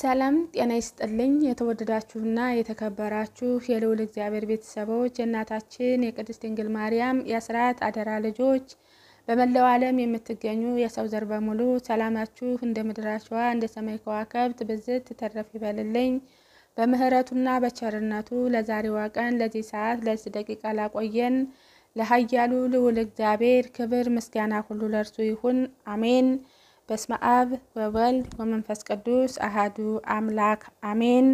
ሰላም ጤና ይስጥልኝ። የተወደዳችሁና የተከበራችሁ የልዑል እግዚአብሔር ቤተሰቦች የእናታችን የቅድስት ድንግል ማርያም የአስራት አደራ ልጆች በመላው ዓለም የምትገኙ የሰው ዘር በሙሉ ሰላማችሁ እንደ ምድር አሸዋ እንደ ሰማይ ከዋክብት ብዝት ተረፍ ይበልልኝ። በምህረቱና በቸርነቱ ለዛሬዋ ቀን ለዚህ ሰዓት ለዚህ ደቂቃ ላቆየን ለኃያሉ ልዑል እግዚአብሔር ክብር ምስጋና ሁሉ ለእርሱ ይሁን፣ አሜን። በስመ አብ ወወልድ ወመንፈስ ቅዱስ አሃዱ አምላክ አሜን።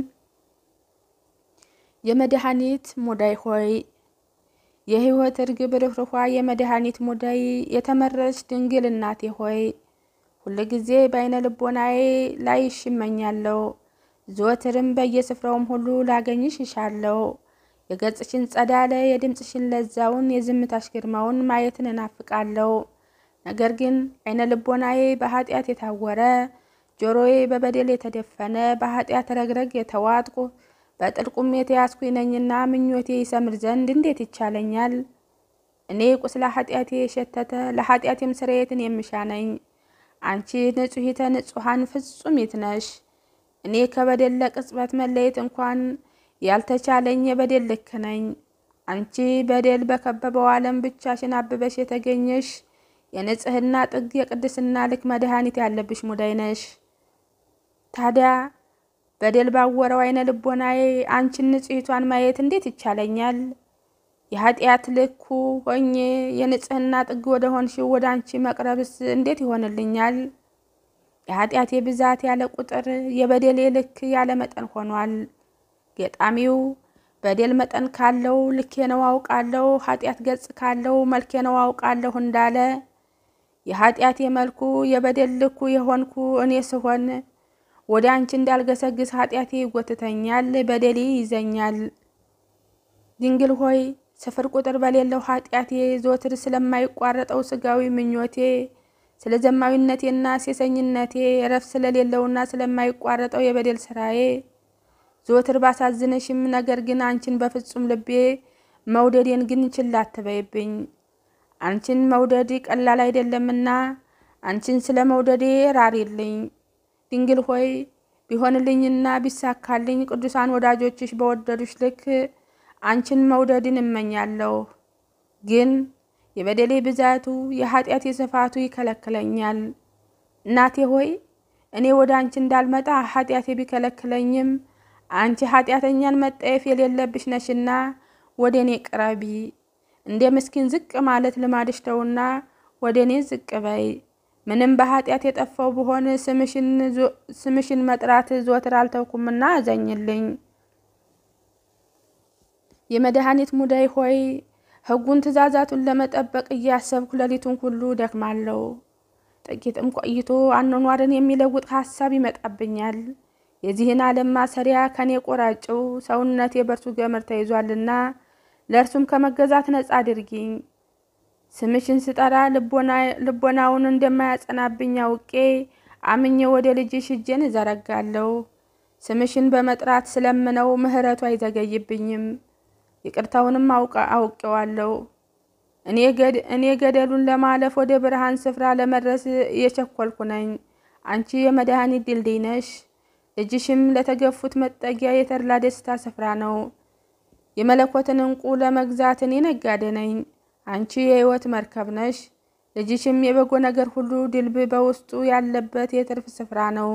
የመድኃኒት ሙዳይ ሆይ የሕይወት እርግብ ርኅርኆ የመድኃኒት ሙዳይ የተመረች ድንግል እናቴ ሆይ ጊዜ በአይነ ልቦናዬ ላይ ይሽመኛለው ዘወትርም በየስፍራውም ሁሉ ላገኝሽ ይሻለሁ። የገጽሽን ጸዳለ የድምፅሽን ለዛውን የዝምታሽ ግርማውን ማየትን እናፍቃለሁ። ነገር ግን ዓይነ ልቦናዬ በኃጢአት የታወረ ጆሮዬ በበደል የተደፈነ በኃጢአት ረግረግ የተዋጥቁ በጥልቁም የተያዝኩኝ ነኝና ምኞቴ ይሰምር ዘንድ እንዴት ይቻለኛል? እኔ ቁስለ ኃጢአቴ የሸተተ ለኃጢአቴም ስርየትን የምሻነኝ ነኝ። አንቺ ንጹሒተ ንጹሐን ፍጹሚት ነሽ። እኔ ከበደል ለቅጽበት መለየት እንኳን ያልተቻለኝ የበደል ልክ ነኝ። አንቺ በደል በከበበው ዓለም ብቻሽን አብበሽ የተገኘሽ የንጽህና ጥግ፣ የቅድስና ልክ መድኃኒት ያለብሽ ሙዳይ ነሽ። ታዲያ በደል ባወረው አይነ ልቦናዬ አንቺን ንጽሕቷን ማየት እንዴት ይቻለኛል? የኃጢአት ልኩ ሆኜ የንጽህና ጥግ ወደ ሆንሽው ወደ አንቺ መቅረብስ እንዴት ይሆንልኛል? የኃጢአቴ ብዛት ያለ ቁጥር፣ የበደሌ ልክ ያለ መጠን ሆኗል። ገጣሚው በደል መጠን ካለው ልኬ ነው አውቃለሁ፣ ኃጢአት ገጽ ካለው መልኬ ነው አውቃለሁ እንዳለ የኃጢአቴ መልኩ የበደል ልኩ የሆንኩ እኔ ስሆን ወደ አንቺ እንዳልገሰግስ ኃጢአቴ ይጎትተኛል፣ በደሌ ይዘኛል። ድንግል ሆይ ስፍር ቁጥር በሌለው ኃጢአቴ ዞትር ስለማይቋረጠው ስጋዊ ምኞቴ ስለ ዘማዊነቴና ሴሰኝነቴ እረፍት ስለሌለውና ስለማይቋረጠው የበደል ስራዬ ዞትር ባሳዝነሽም፣ ነገር ግን አንቺን በፍጹም ልቤ መውደዴን ግን ችላ አትበይብኝ። አንቺን መውደድ ቀላል አይደለምና አንቺን ስለ መውደዴ ራሪልኝ። ድንግል ሆይ ቢሆንልኝና ቢሳካልኝ ቅዱሳን ወዳጆችሽ በወደዱሽ ልክ አንቺን መውደድን እመኛለሁ። ግን የበደሌ ብዛቱ የኃጢአት የስፋቱ ይከለክለኛል። እናቴ ሆይ እኔ ወደ አንቺ እንዳልመጣ ኃጢአቴ ቢከለክለኝም አንቺ ኃጢአተኛን መጠየፍ የሌለብሽ ነሽና ወደ እኔ ቅረቢ። እንደ ምስኪን ዝቅ ማለት ልማድሽ ተውና ወደ እኔ ዝቅ በይ። ምንም በኃጢአት የጠፋው ብሆን ስምሽን መጥራት ዘወትር አልተውኩምና አዘኝልኝ። የመድኃኒት ሙዳይ ሆይ ሕጉን ትእዛዛቱን ለመጠበቅ እያሰብኩ ሌሊቱን ሁሉ ደክማለሁ። ጥቂትም ቆይቶ አኗኗርን የሚለውጥ ሀሳብ ይመጣብኛል። የዚህን ዓለም ማሰሪያ ከኔ ቆራጭው ሰውነቴ በእርሱ ገመድ ተይዟልና ለእርሱም ከመገዛት ነጻ አድርጊኝ። ስምሽን ስጠራ ልቦናውን እንደማያጸናብኝ አውቄ አምኜ ወደ ልጅሽ እጄን እዘረጋለሁ። ስምሽን በመጥራት ስለምነው ምሕረቱ አይዘገይብኝም፣ ይቅርታውንም አውቀዋለሁ። እኔ ገደሉን ለማለፍ ወደ ብርሃን ስፍራ ለመድረስ እየቸኮልኩ ነኝ። አንቺ የመድኃኒት ድልድይ ነሽ። ልጅሽም ለተገፉት መጠጊያ የተድላ ደስታ ስፍራ ነው። የመለኮትን ዕንቁ ለመግዛት እኔ ነጋዴ ነኝ፣ አንቺ የህይወት መርከብ ነሽ። ልጅሽም የበጎ ነገር ሁሉ ድልብ በውስጡ ያለበት የትርፍ ስፍራ ነው።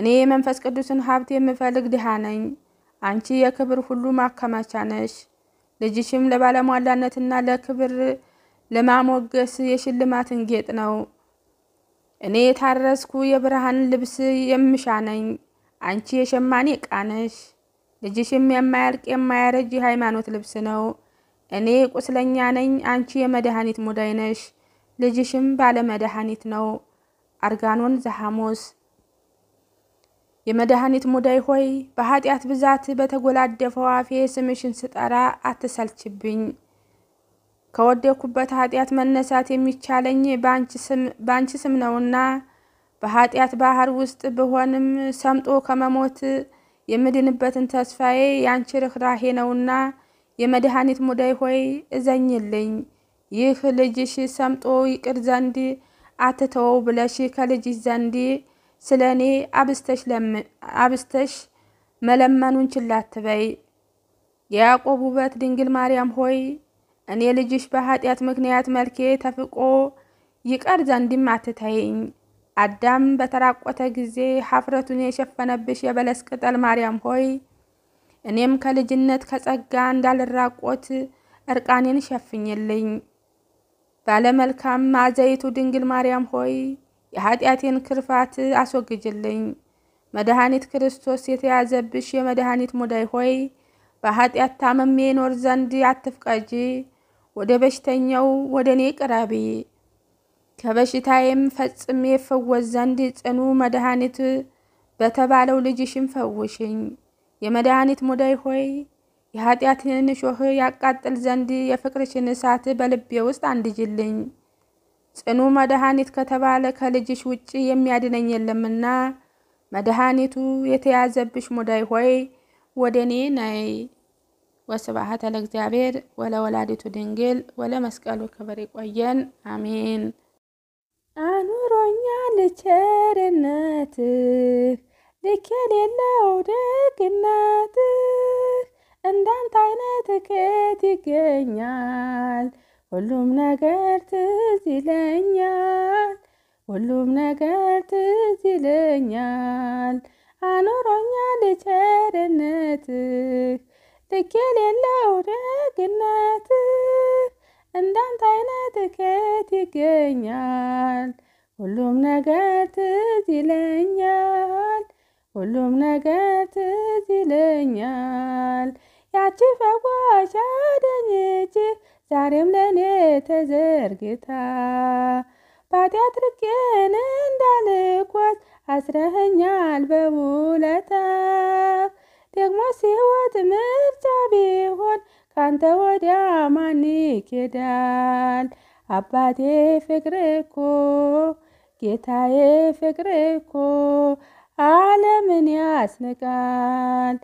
እኔ የመንፈስ ቅዱስን ሀብት የምፈልግ ድሃ ነኝ፣ አንቺ የክብር ሁሉ ማከማቻ ነሽ። ልጅሽም ለባለሟላነትና ለክብር ለማሞገስ የሽልማትን ጌጥ ነው። እኔ የታረስኩ የብርሃን ልብስ የምሻ ነኝ፣ አንቺ የሸማኔ ዕቃ ነሽ። ልጅሽም የማያልቅ የማያረጅ የሃይማኖት ልብስ ነው። እኔ ቁስለኛ ነኝ፣ አንቺ የመድኃኒት ሙዳይ ነሽ። ልጅሽም ባለመድኃኒት ነው። አርጋኖን ዘሐሙስ የመድኃኒት ሙዳይ ሆይ በኃጢአት ብዛት በተጎላደፈው አፌ ስምሽን ስጠራ አትሰልችብኝ። ከወደኩበት ኃጢአት መነሳት የሚቻለኝ በአንቺ ስም ነውና በኃጢአት ባህር ውስጥ ብሆንም ሰምጦ ከመሞት የምድንበትን ተስፋዬ ያንቺ ርኅራሄ ነውና የመድኃኒት ሙዳይ ሆይ እዘኝልኝ። ይህ ልጅሽ ሰምጦ ይቅር ዘንድ አትተወው ብለሽ ከልጅሽ ዘንድ ስለ እኔ አብስተሽ መለመኑን ችላ አትበይ። የያዕቆብ ውበት ድንግል ማርያም ሆይ እኔ ልጅሽ በኃጢአት ምክንያት መልኬ ተፍቆ ይቀር ዘንድም አትተይኝ። አዳም በተራቆተ ጊዜ ሀፍረቱን የሸፈነብሽ የበለስ ቅጠል ማርያም ሆይ እኔም ከልጅነት ከጸጋ እንዳልራቆት እርቃኔን ሸፍኝልኝ። ባለመልካም አዘይቱ ድንግል ማርያም ሆይ የኃጢአቴን ክርፋት አስወግጅልኝ። መድኃኒት ክርስቶስ የተያዘብሽ የመድኃኒት ሙዳይ ሆይ በኃጢአት ታመሜ ኖር ዘንድ አትፍቀጂ። ወደ በሽተኛው ወደ እኔ ቅረቢ። ከበሽታዬም ፈጽሜ ፈወዝ ዘንድ ጽኑ መድኃኒት በተባለው ልጅሽም ፈውሽኝ። የመድኃኒት ሙዳይ ሆይ የኃጢአትን ሾህ ያቃጥል ዘንድ የፍቅርሽን እሳት በልቤ ውስጥ አንድጅልኝ። ጽኑ መድኃኒት ከተባለ ከልጅሽ ውጭ የሚያድነኝ የለምና መድኃኒቱ የተያዘብሽ ሙዳይ ሆይ ወደ እኔ ነይ። ወስብሐት ለእግዚአብሔር ወለወላዲቱ ድንግል ወለመስቀሉ ክብር። ይቆየን። አሜን። አኑሮኛ ቸርነትህ ልክ የሌለው ደግነትህ እንዳንተ አይነት ከየት ይገኛል? ሁሉም ነገር ትዝ ይለኛል፣ ሁሉም ነገር ትዝ ይለኛል። አኑሮኛል ቸርነትህ ልክ የሌለው ደግነትህ አይነት ይገኛል? ሁሉም ነገር ትዝ ይለኛል፣ ሁሉም ነገር ትዝ ይለኛል። ያቺ ፈዋሽ አዳኝ ዛሬም ለእኔ ተዘርግታ ባጢአት ርቄን እንዳልኳት አስረኸኛል በውለታ ደግሞ ሲወት ምርጫ ቢሆን ካንተ ወዲያ ማን ይኬዳል? አባቴ ፍቅር እኮ ጌታዬ ፍቅር እኮ ዓለምን ያስንቃል።